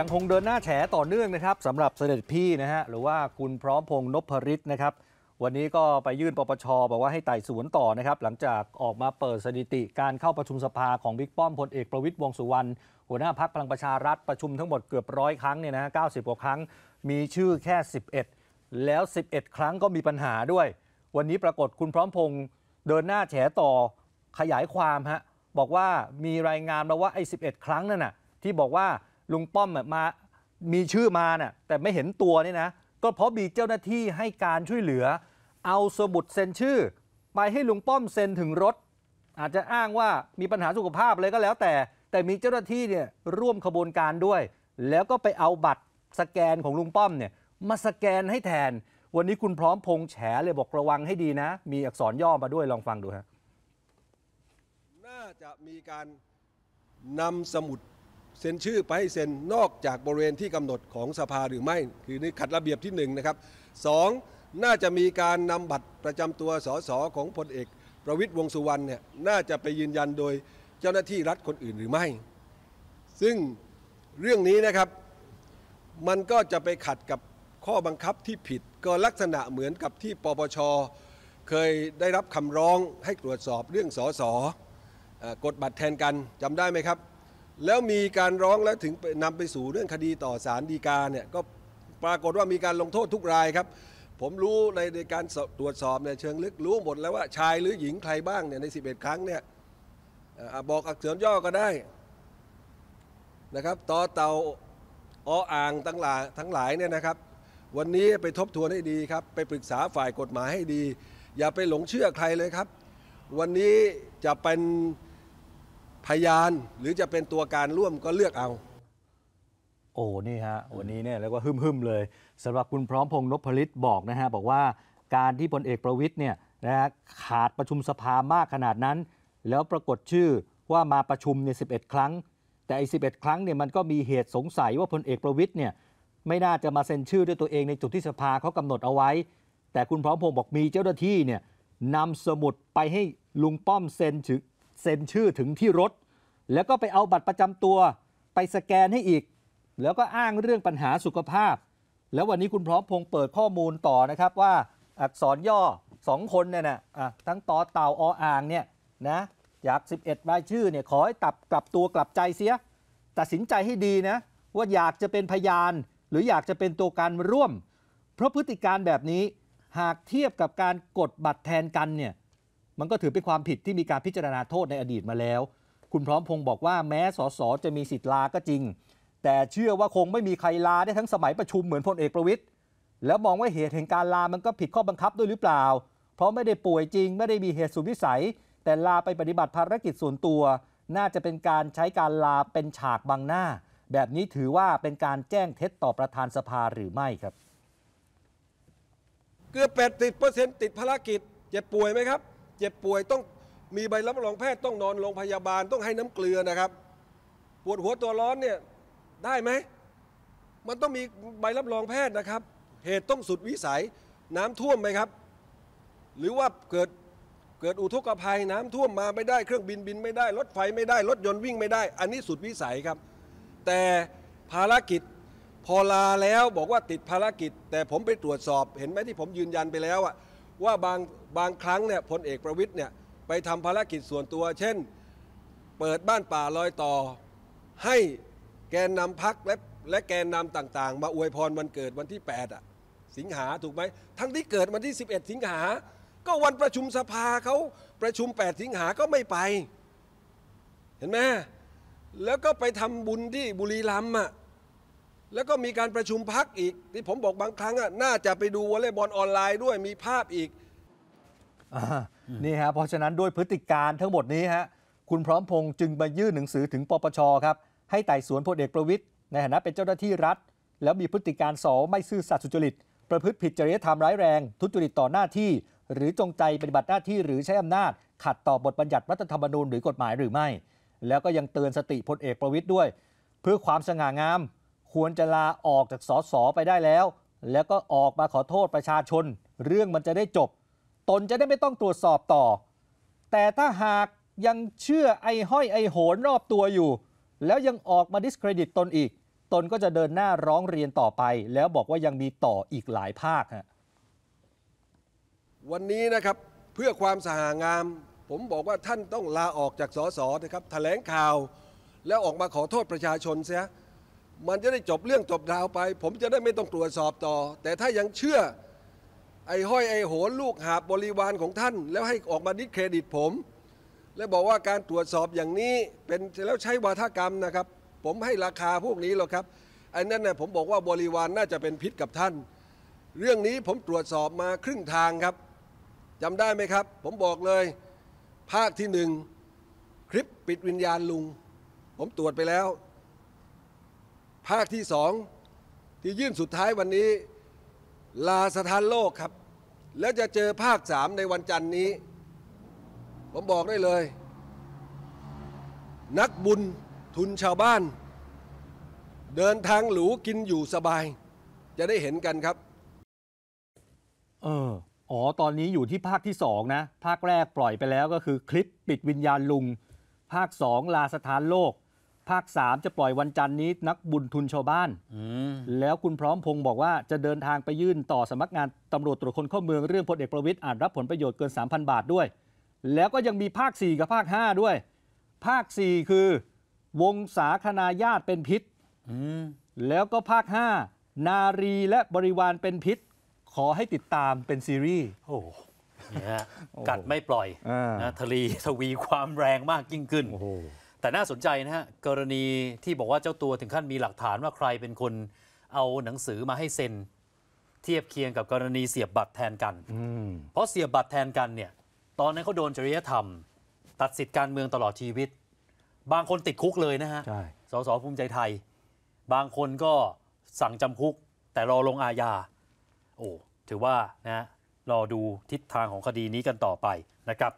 ยังคงเดินหน้าแฉต่อเนื่องนะครับสำหรับเสด็จพี่นะฮะ หรือว่าคุณพร้อมพงษ์นพฤทธิ์นะครับ วันนี้ก็ไปยื่นปปชบอกว่าให้ไต่สวนต่อนะครับ หลังจากออกมาเปิดสถิติการเข้าประชุมสภาของบิ๊กป้อมพลเอกประวิตยวงสุวรรณหัวหน้าพักพลังประชารัฐประชุมทั้งหมดเกือบร้อยครั้งเนี่ยนะเก้าสิบกว่าครั้งมีชื่อแค่ 11 แล้ว 11 ครั้งก็มีปัญหาด้วย วันนี้ปรากฏคุณพร้อมพงษ์เดินหน้าแฉต่อขยายความฮะบอกว่ามีรายงานมาว่าไอ้11 ครั้งนั่นน่ะที่บอกว่าลุงป้อมมา มีชื่อมาน่ยแต่ไม่เห็นตัวนี่นะ ก็เพราะมีเจ้าหน้าที่ให้การช่วยเหลือ เอาสมุดเซ็นชื่อไปให้ลุงป้อมเซ็นถึงรถ อาจจะอ้างว่ามีปัญหาสุขภาพเลยก็แล้วแต่ แต่มีเจ้าหน้าที่เนี่ยร่วมขบวนการด้วย แล้วก็ไปเอาบัตรสแกนของลุงป้อมเนี่ยมาสแกนให้แทน วันนี้คุณพร้อมพงแฉเลยบอกระวังให้ดีนะ มีอักษรย่อมาด้วยลองฟังดูฮะ น่าจะมีการนำสมุดเซ็นชื่อไปให้เซ็นนอกจากบริเวณที่กำหนดของสภาหรือไม่ คือนี่ขัดระเบียบที่1นนะครับสน่าจะมีการนำบัตรประจำตัวสสของพลเอก ประวิตยวงสุวรรณเนี่ยน่าจะไปยืนยันโดยเจ้าหน้าที่รัฐคนอื่นหรือไม่ ซึ่งเรื่องนี้นะครับมันก็จะไปขัดกับข้อบังคับที่ผิดก็ลักษณะเหมือนกับที่ปปชเคยได้รับคำร้องให้ตรวจสอบเรื่องสอสอกดบัตรแทนกันจำได้ไหมครับแล้วมีการร้องแล้วถึงนำไปสู่เรื่องคดีต่อศาลฎีกาเนี่ยก็ปรากฏว่ามีการลงโทษทุกรายครับ ผมรู้ในในการตรวจสอบในเชิงลึกรู้หมดแล้วว่าชายหรือหญิงใครบ้างเนี่ยใน 11 ครั้งเนี่ยบอกอักษรย่อก็ได้นะครับต่อเตาออ่างทั้งหลายทั้งหลายเนี่ยนะครับ วันนี้ไปทบทวนให้ดีครับ ไปปรึกษาฝ่ายกฎหมายให้ดี อย่าไปหลงเชื่อใครเลยครับ วันนี้จะเป็นพยานหรือจะเป็นตัวการร่วมก็เลือกเอา โอ้นี่ฮะวันนี้เนี่ยเรียกว่าหึมๆ เลยสำหรับคุณพร้อมพงษ์นพลิ์บอกนะฮะบอกว่าการที่พลเอกประวิทย์เนี่ยนะฮะขาดประชุมสภามากขนาดนั้น แล้วปรากฏชื่อว่ามาประชุมเนี่ยสิครั้ง แต่อีสิครั้งเนี่ยมันก็มีเหตุสงสัยว่าพลเอกประวิทย์เนี่ยไม่น่าจะมาเซ็นชื่อด้วยตัวเองในจุดที่สภาเขากำหนดเอาไว้ แต่คุณพร้อมพงษ์บอกมีเจ้าหน้าที่เนี่ยนำสมุดไปให้ลุงป้อมเซ็นถึงเซ็นชื่อถึงที่รถ แล้วก็ไปเอาบัตรประจำตัว ไปสแกนให้อีก แล้วก็อ้างเรื่องปัญหาสุขภาพ แล้ววันนี้คุณพร้อมพงเปิดข้อมูลต่อนะครับว่าอักษรย่อสองคนเนี่ยนะะทั้งตอเต่า ออ่างเนี่ยนะจาก 11รายชื่อเนี่ยขอให้ตับกลับตัวกลับใจเสีย ตัดสินใจให้ดีนะ ว่าอยากจะเป็นพยาน หรืออยากจะเป็นตัวการร่วม เพราะพฤติการแบบนี้หากเทียบกับการกดบัตรแทนกันเนี่ยมันก็ถือเป็นความผิดที่มีการพิจารณาโทษในอดีตมาแล้ว คุณพร้อมพงศ์บอกว่าแม้สสจะมีสิทธิ์ลา ก็จริง แต่เชื่อว่าคงไม่มีใครลาได้ทั้งสมัยประชุมเหมือนพลเอกประวิตยแล้วมองว่าเหตุแห่งการลา มันก็ผิดข้อบังคับด้วยหรือเปล่า เพราะไม่ได้ป่วยจริงไม่ได้มีเหตุสุวิสัย แต่ลาไปปฏิบัติภารกิจส่วนตัว น่าจะเป็นการใช้การลาเป็นฉากบังหน้า แบบนี้ถือว่าเป็นการแจ้งเท็จต่อประธานสภาหรือไม่ครับเกือบ80%ติดภารกิจ จะป่วยไหมครับจ็บป่วยต้องมีใบรับรองแพทย์ต้องนอนโรงพยาบาลต้องให้น้ำเกลือนะครับ ปวดหัวตัวร้อนเนี่ย ได้ไหม มันต้องมีใบรับรองแพทย์นะครับ เหตุต้องสุดวิสัยน้ำท่วมไหมครับ หรือว่าเกิดเกิดอุทกภัยน้ำท่วมมาไม่ได้เครื่องบินบินไม่ได้ รถไฟไม่ได้ รถยนต์วิ่งไม่ได้ อันนี้สุดวิสัยครับ แต่ภารกิจพอลาแล้วบอกว่าติดภารกิจ แต่ผมไปตรวจสอบ เห็นไหมที่ผมยืนยันไปแล้วอะ่ะว่าบางบางครั้งเนี่ยพลเอกประวิทย์เนี่ยไปทำภารกิจส่วนตัว เช่นเปิดบ้านป่าลอยต่อ ให้แกนนำพักและและแกนนำต่างๆ มาอวยพรวันเกิดวันที่ 8 อ่ะ สิงหาถูกไหมทั้งที่เกิดวันที่ 11 สิงหา ก็วันประชุมสภาเขาประชุม 8 สิงหาก็ไม่ไป เห็นไหมแล้วก็ไปทำบุญที่บุรีรัมย์อ่ะแล้วก็มีการประชุมพักอีกที่ผมบอกบางครั้งอ่ะน่าจะไปดูวอลเลย์บอลออนไลน์ด้วยมีภาพอีกอนี่ฮะเพราะฉะนั้นด้วยพฤติการทั้งหมดนี้ฮะคุณพร้อมพงษ์จึงมายื่นหนังสือถึงปปชครับ ให้ไต่สวนพลเอกประวิทย์ในฐานะเป็นเจ้าหน้าที่รัฐ แล้วมีพฤติการสอไม่ซื่อสัตย์สุจริต ประพฤติผิดจริยธรรมร้ายแรงทุจริตต่อหน้าที่ หรือจงใจปฏิบัติหน้าที่หรือใช้อำนาจ ขัดต่อบทบัญญัติรัฐธรรมนูญหรือกฎหมายหรือไม่ แล้วก็ยังเตือนสติพลเอกประวิทย์ด้วย เพื่อความสง่างามควรจะลาออกจากสสไปได้แล้ว แล้วก็ออกมาขอโทษประชาชน เรื่องมันจะได้จบ ตนจะได้ไม่ต้องตรวจสอบต่อ แต่ถ้าหากยังเชื่อไอ้ห้อยไอ้โหนรอบตัวอยู่ แล้วยังออกมาดิสเครดิตตนอีก ตนก็จะเดินหน้าร้องเรียนต่อไป แล้วบอกว่ายังมีต่ออีกหลายภาคฮะวันนี้นะครับเพื่อความสหางาม ผมบอกว่าท่านต้องลาออกจากสสนะครับแถลงข่าว แล้วออกมาขอโทษประชาชนเสียมันจะได้จบเรื่องจบราวไป ผมจะได้ไม่ต้องตรวจสอบต่อ แต่ถ้ายังเชื่อ ไอ้ห้อยไอ้โหนลูกหาบบริวารของท่าน แล้วให้ออกมาดิสเครดิตผม และบอกว่าการตรวจสอบอย่างนี้ เป็นแล้วใช้วาทกรรมนะครับ ผมให้ราคาพวกนี้หรอกครับไอ้นั่นน่ยผมบอกว่าบริวารน่าจะเป็นพิษกับท่าน เรื่องนี้ผมตรวจสอบมาครึ่งทางครับจำได้ไหมครับ ผมบอกเลย ภาคที่หนึ่งคลิปปิดวิญญาณลุงผมตรวจไปแล้วภาคที่สองที่ยื่นสุดท้ายวันนี้ ลาสถานโลกครับ แล้วจะเจอภาคสามในวันจันนี้ ผมบอกได้เลย นักบุญทุนชาวบ้าน เดินทางหรูกินอยู่สบาย จะได้เห็นกันครับ เอออ๋อ ตอนนี้อยู่ที่ภาคที่สองนะ ภาคแรกปล่อยไปแล้วก็คือคลิปปิดวิญญาณลุง ภาคสองลาสถานโลกภาค 3 จะปล่อยวันจันนี้ นักบุญทุนชาวบ้านแล้วคุณพร้อมพงศ์บอกว่าจะเดินทางไปยื่นต่อสมัครงานตำรวจตรวจคนเข้าเมือง เรื่องพลเอกประวิตยอาจรับผลประโยชน์เกิน 3,000 บาทด้วย แล้วก็ยังมีภาค 4 กับภาค 5 ด้วย ภาค 4 คือวงสาคณาญาติเป็นพิษ แล้วก็ภาค 5 นารีและบริวารเป็นพิษขอให้ติดตามเป็นซีรีส์โอ้กัดไม่ปล่อยนะทะลีทวีความแรงมากยิ่งขึ้นแต่น่าสนใจนะฮะ กรณีที่บอกว่าเจ้าตัวถึงขั้นมีหลักฐานว่าใครเป็นคนเอาหนังสือมาให้เซ็น เทียบเคียงกับกรณีเสียบบัตรแทนกัน เพราะเสียบบัตรแทนกันเนี่ย ตอนนั้นเขาโดนจริยธรรม ตัดสิทธิการเมืองตลอดชีวิต บางคนติดคุกเลยนะฮะสสภูมิใจไทย บางคนก็สั่งจำคุก แต่รอลงอาญา โอ้ ถือว่านะรอดูทิศทางของคดีนี้กันต่อไปนะครับ